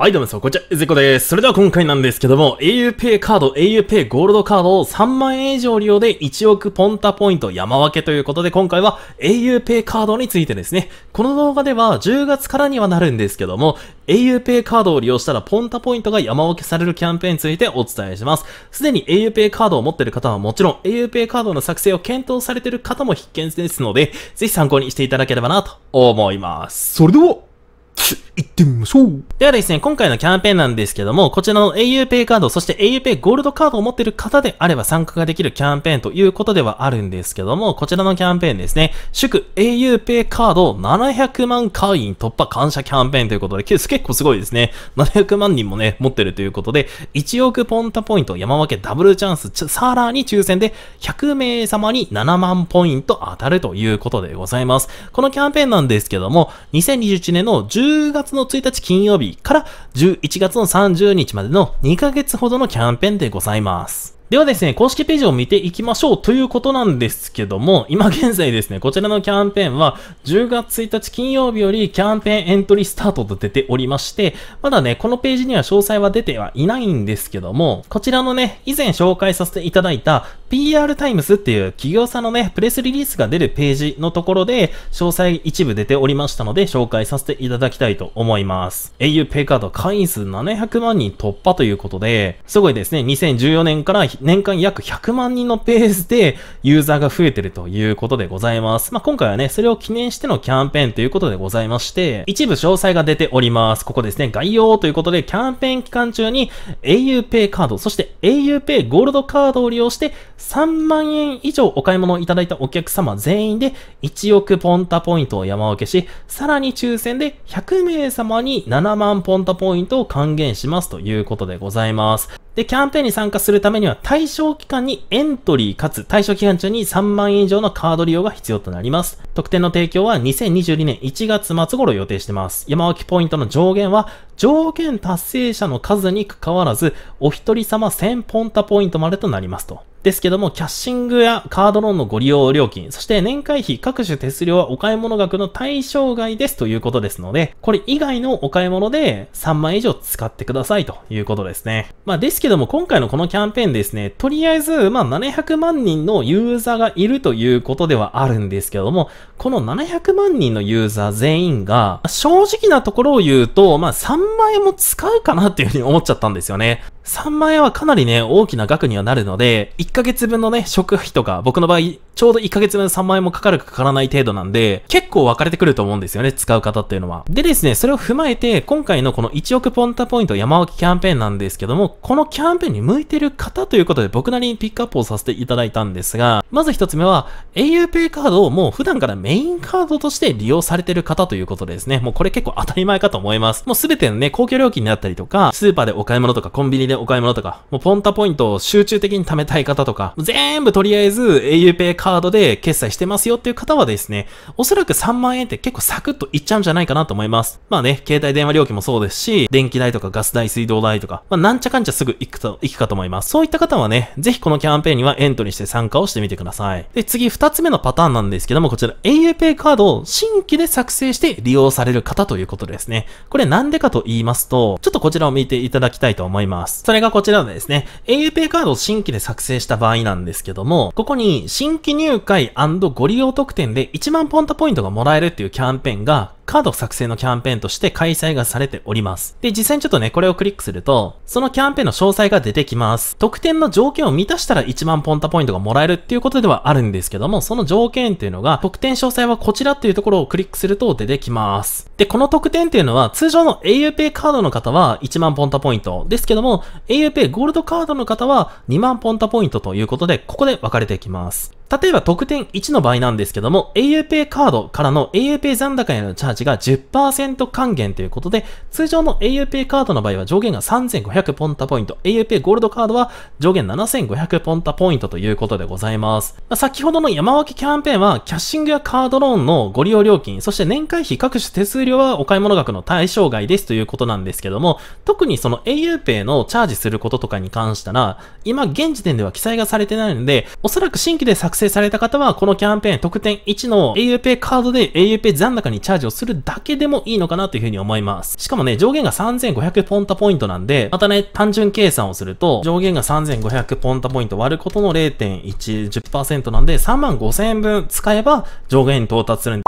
はい、どうもそう、こちら、ゼコです。それでは今回なんですけども、auPay カード、auPay ゴールドカードを3万円以上利用で1億ポンタポイント山分けということで、今回は auPay カードについてですね、この動画では10月からにはなるんですけども、auPay カードを利用したらポンタポイントが山分けされるキャンペーンについてお伝えします。すでに auPay カードを持っている方はもちろん、auPay カードの作成を検討されている方も必見ですので、ぜひ参考にしていただければなと思います。それでは、行ってみましょうではですね、今回のキャンペーンなんですけども、こちらの auPay カード、そして auPay ゴールドカードを持っている方であれば参加ができるキャンペーンということではあるんですけども、こちらのキャンペーンですね、祝 auPay カード700万会員突破感謝キャンペーンということで、結構すごいですね。700万人もね、持ってるということで、1億ポンタポイント山分けダブルチャンス、さらに抽選で100名様に7万ポイント当たるということでございます。このキャンペーンなんですけども、2021年の10月月の1日金曜日から11月の30日までの2ヶ月ほどのキャンペーンでございます。ではですね、公式ページを見ていきましょうということなんですけども、今現在ですね、こちらのキャンペーンは10月1日金曜日よりキャンペーンエントリースタートと出ておりまして、まだね、このページには詳細は出てはいないんですけども、こちらのね、以前紹介させていただいた PR タイムスっていう企業さんのね、プレスリリースが出るページのところで、詳細一部出ておりましたので、紹介させていただきたいと思います。au pay カード会員数700万人突破ということで、すごいですね、2014年から年間約100万人のペースでユーザーが増えてるということでございます。まあ、今回はね、それを記念してのキャンペーンということでございまして、一部詳細が出ております。ここですね、概要ということで、キャンペーン期間中に auPay カード、そして auPay ゴールドカードを利用して3万円以上お買い物をいただいたお客様全員で1億ポンタポイントを山分けし、さらに抽選で100名様に7万ポンタポイントを還元しますということでございます。で、キャンペーンに参加するためには対象期間にエントリーかつ対象期間中に3万円以上のカード利用が必要となります。特典の提供は2022年1月末頃予定してます。山脇ポイントの上限は上限達成者の数に関わらず、お一人様1000ポンタポイントまでとなりますと。ですけども、キャッシングやカードローンのご利用料金、そして年会費、各種手数料はお買い物額の対象外ですということですので、これ以外のお買い物で3万円以上使ってくださいということですね。まあですけども、今回のこのキャンペーンですね、とりあえず、まあ700万人のユーザーがいるということではあるんですけども、この700万人のユーザー全員が、正直なところを言うと、まあ3万円も使うかなっていうふうに思っちゃったんですよね。3万円はかなりね、大きな額にはなるので、1ヶ月分のね、食費とか、僕の場合、ちょうど1ヶ月分3万円もかかるかかからない程度なんで、結構分かれてくると思うんですよね、使う方っていうのは。でですね、それを踏まえて、今回のこの1億ポンタポイント山脇キャンペーンなんですけども、このキャンペーンに向いてる方ということで、僕なりにピックアップをさせていただいたんですが、まず1つ目は、auPay カードをもう普段からメインカードとして利用されてる方ということですね。もうこれ結構当たり前かと思います。もうすべてのね、公共料金であったりとか、スーパーでお買い物とかコンビニでお買い物とか、もうポンタポイントを集中的に貯めたい方とか、全部とりあえず auPay カードで決済してますよっていう方はですね、おそらく3万円って結構サクッといっちゃうんじゃないかなと思います。まあね、携帯電話料金もそうですし、電気代とかガス代、水道代とか、まあなんちゃかんちゃすぐ行くと、行くかと思います。そういった方はね、ぜひこのキャンペーンにはエントリーして参加をしてみてください。で、次2つ目のパターンなんですけども、こちら auPay カードを新規で作成して利用される方ということですね。これなんでかと言いますと、ちょっとこちらを見ていただきたいと思います。それがこちらでですね、auPay カードを新規で作成した場合なんですけども、ここに新規入会ご利用特典で1万ポンタポイントがもらえるっていうキャンペーンがカード作成のキャンペーンとして開催がされております。で、実際にちょっとね、これをクリックすると、そのキャンペーンの詳細が出てきます。特典の条件を満たしたら1万ポンタポイントがもらえるっていうことではあるんですけども、その条件っていうのが、特典詳細はこちらっていうところをクリックすると出てきます。で、この特典っていうのは、通常の auPay カードの方は1万ポンタポイントですけども、auPay ゴールドカードの方は2万ポンタポイントということで、ここで分かれてきます。例えば特典1の場合なんですけども、auPay カードからの auPay 残高へのチャージが10%還元ということで、通常の auPay カードの場合は上限が3500ポンタポイント、auPay ゴールドカードは上限7500ポンタポイントということでございます。まあ、先ほどの山分けキャンペーンは、キャッシングやカードローンのご利用料金、そして年会費各種手数料はお買い物額の対象外ですということなんですけども、特にその auPay のチャージすることとかに関したら、今現時点では記載がされてないので、おそらく新規で作成成された方は、このキャンペーン特典1の auPay カードで auPay 残高にチャージをするだけでもいいのかなというふうに思います。しかもね、上限が3500ポンタポイントなんで、またね、単純計算をすると、上限が3500ポンタポイント割ることの0.1、10%なんで、3万5000円分使えば上限に到達するん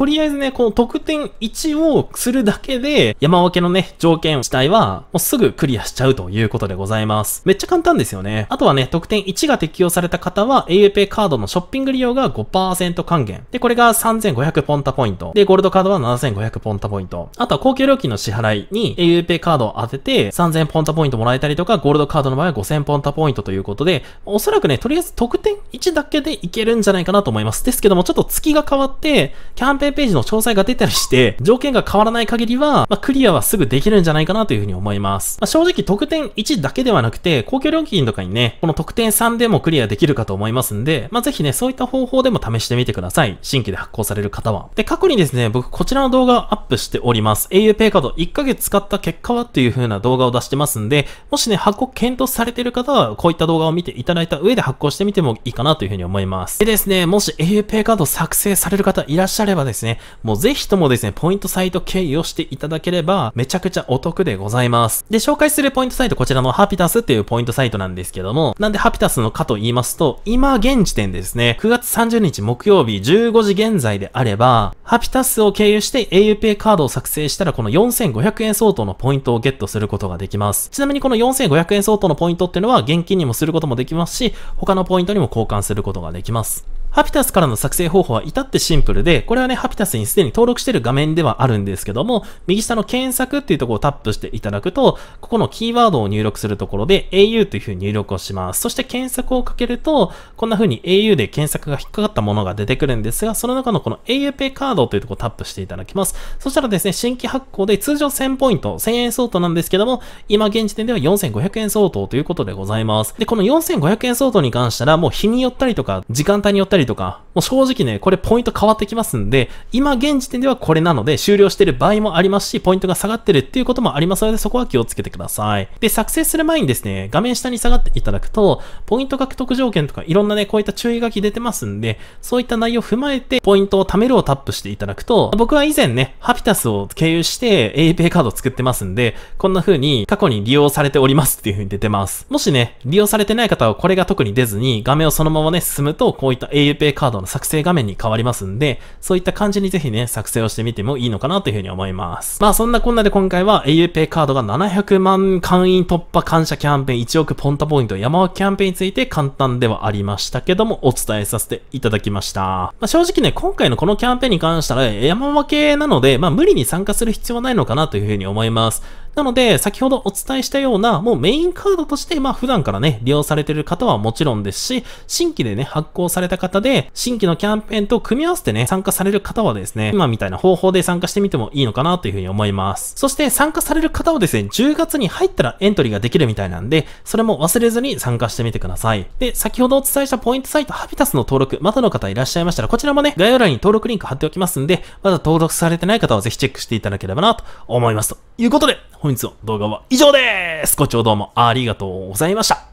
とりあえずね、この得点1をするだけで、山分けのね、条件自体は、もうすぐクリアしちゃうということでございます。めっちゃ簡単ですよね。あとはね、得点1が適用された方は、auPay カードのショッピング利用が5%還元。で、これが3500ポンタポイント。で、ゴールドカードは7500ポンタポイント。あとは公共料金の支払いに auPay カードを当てて、3000ポンタポイントもらえたりとか、ゴールドカードの場合は5000ポンタポイントということで、おそらくね、とりあえず得点1だけでいけるんじゃないかなと思います。ですけども、ちょっと月が変わって、キャンペーンページの詳細が出たりして、条件が変わらない限りは、まあ、クリアはすぐできるんじゃないかなというふうに思います。まあ、正直、特典1だけではなくて、公共料金とかにね、この特典3でもクリアできるかと思いますんで、まぜひね、そういった方法でも試してみてください。新規で発行される方は。で、過去にですね、僕、こちらの動画をアップしております。auPay カード1ヶ月使った結果はっていう風な動画を出してますんで、もしね、発行検討されている方は、こういった動画を見ていただいた上で発行してみてもいいかかなというふうに思います。でですね、もし auPay カード作成される方いらっしゃればですね、もうぜひともですね、ポイントサイト経由をしていただければ、めちゃくちゃお得でございます。で、紹介するポイントサイト、こちらのハピタスっていうポイントサイトなんですけども、なんでハピタスのかと言いますと、今現時点ですね、9月30日木曜日15時現在であれば、ハピタスを経由して auPay カードを作成したら、この4500円相当のポイントをゲットすることができます。ちなみにこの4500円相当のポイントっていうのは、現金にもすることもできますし、他のポイントにも交換換することができます。ハピタスからの作成方法は至ってシンプルで、これはね、ハピタスにすでに登録している画面ではあるんですけども、右下の検索っていうところをタップしていただくと、ここのキーワードを入力するところで au というふうに入力をします。そして検索をかけると、こんな風に au で検索が引っかかったものが出てくるんですが、その中のこの aupay カードというところをタップしていただきます。そしたらですね、新規発行で通常1000ポイント、1000円相当なんですけども、今現時点では4500円相当ということでございます。で、この4500円相当に関したら、もう日によったりとか、時間帯によったりりとか、もう正直ね、これポイント変わってきますんで、今現時点ではこれなので終了してる場合もありますし、ポイントが下がってるっていうこともありますので、そこは気をつけてください。で、作成する前にですね、画面下に下がっていただくと、ポイント獲得条件とかいろんなね、こういった注意書き出てますんで、そういった内容を踏まえて、ポイントを貯めるをタップしていただくと、僕は以前ね、ハピタスを経由して a p a カードを作ってますんで、こんな風に過去に利用されておりますっていう風に出てます。もしね、利用されてない方はこれが特に出ずに、画面をそのままね、進むと、こういった AU PayPay カードの作成画面に変わりますんで、そういった感じにぜひね、作成をしてみてもいいのかなというふうに思います。まあそんなこんなで今回は auPay カードが700万会員突破感謝キャンペーン1億ポンタポイント山脇キャンペーンについて簡単ではありましたけども、お伝えさせていただきました。まあ、正直ね、今回のこのキャンペーンに関したら山分けなので、まあ無理に参加する必要はないのかなというふうに思います。なので、先ほどお伝えしたような、もうメインカードとして、まあ普段からね、利用されている方はもちろんですし、新規でね、発行された方で、新規のキャンペーンと組み合わせてね、参加される方はですね、今みたいな方法で参加してみてもいいのかなというふうに思います。そして参加される方はですね、10月に入ったらエントリーができるみたいなんで、それも忘れずに参加してみてください。で、先ほどお伝えしたポイントサイトハビタスの登録、まだの方いらっしゃいましたら、こちらもね、概要欄に登録リンク貼っておきますんで、まだ登録されてない方はぜひチェックしていただければなと思います。ということで、本日の動画は以上ですご視聴どうもありがとうございました。